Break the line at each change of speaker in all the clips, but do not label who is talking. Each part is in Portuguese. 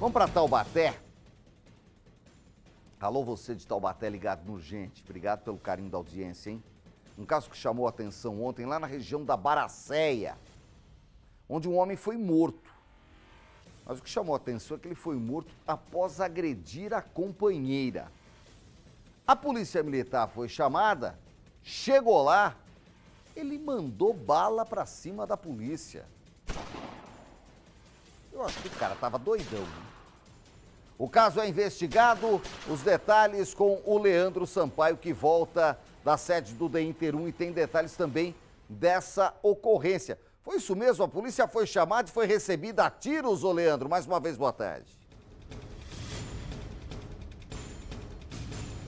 Vamos para Taubaté? Alô, você de Taubaté ligado no Gente. Obrigado pelo carinho da audiência, hein? Um caso que chamou a atenção ontem lá na região da Baracéia, onde um homem foi morto. Mas o que chamou a atenção é que ele foi morto após agredir a companheira. A polícia militar foi chamada, chegou lá, ele mandou bala para cima da polícia. Eu acho que o cara tava doidão. Né? O caso é investigado, os detalhes com o Leandro Sampaio, que volta da sede do DEINTER 1 e tem detalhes também dessa ocorrência. Foi isso mesmo? A polícia foi chamada e foi recebida a tiros, ô Leandro. Mais uma vez, boa tarde.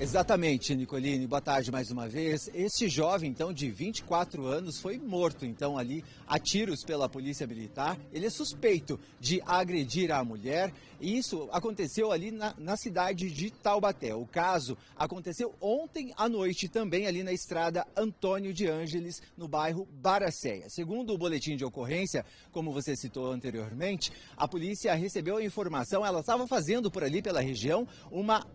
Exatamente, Nicolini. Boa tarde mais uma vez. Este jovem, então, de 24 anos, foi morto, então, ali a tiros pela polícia militar. Ele é suspeito de agredir a mulher e isso aconteceu ali na, na cidade de Taubaté. O caso aconteceu ontem à noite, também ali na estrada Antônio de Ângeles, no bairro Baracéia. Segundo o boletim de ocorrência, como você citou anteriormente, a polícia recebeu a informação, ela estava fazendo por ali pela região uma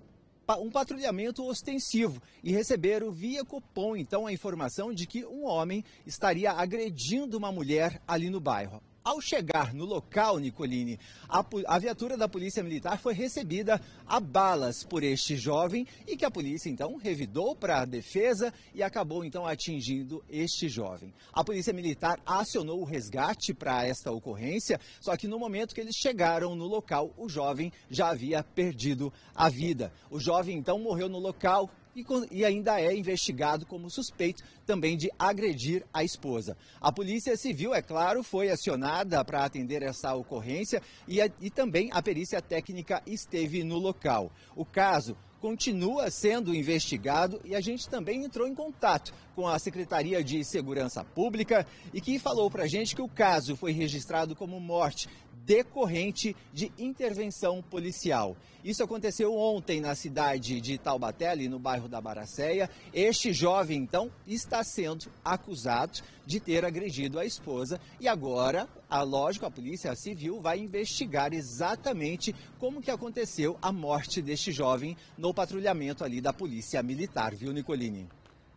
um patrulhamento ostensivo e receberam via Copom, então, a informação de que um homem estaria agredindo uma mulher ali no bairro. Ao chegar no local, Nicolini, a, a, viatura da Polícia Militar foi recebida a balas por este jovem e que a polícia então revidou para a defesa e acabou então atingindo este jovem. A Polícia Militar acionou o resgate para esta ocorrência, só que no momento que eles chegaram no local, o jovem já havia perdido a vida. O jovem então morreu no local, e, e ainda é investigado como suspeito também de agredir a esposa. A Polícia Civil, é claro, foi acionada para atender essa ocorrência e, a, e também a perícia técnica esteve no local. O caso continua sendo investigado e a gente também entrou em contato com a Secretaria de Segurança Pública e que falou para a gente que o caso foi registrado como morte decorrente de intervenção policial. Isso aconteceu ontem na cidade de Taubaté, ali no bairro da Baracéia. Este jovem, então, está sendo acusado de ter agredido a esposa e agora, a, lógico, a Polícia Civil vai investigar exatamente como que aconteceu a morte deste jovem no patrulhamento ali da Polícia Militar,
viu, Nicolini?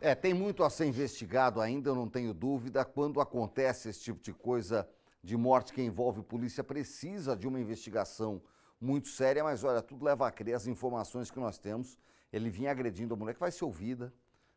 É, tem muito a ser investigado ainda, eu não tenho dúvida, quando acontece esse tipo de coisa de morte que envolve polícia precisa de uma investigação muito séria, mas olha, tudo leva a crer as informações que nós temos. Ele vinha agredindo a mulher que vai ser ouvida.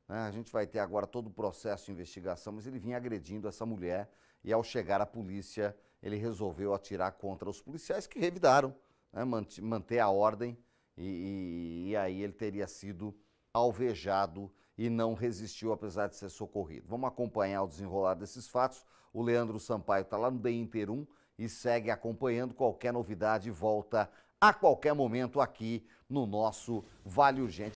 Né? A gente vai ter agora todo o processo de investigação, mas ele vinha agredindo essa mulher e ao chegar à polícia, ele resolveu atirar contra os policiais que revidaram, né? manter a ordem e, e, e aí ele teria sido alvejado e não resistiu, apesar de ser socorrido. Vamos acompanhar o desenrolar desses fatos. O Leandro Sampaio está lá no Day Inter 1 e segue acompanhando qualquer novidade volta a qualquer momento aqui no nosso Vale Urgente.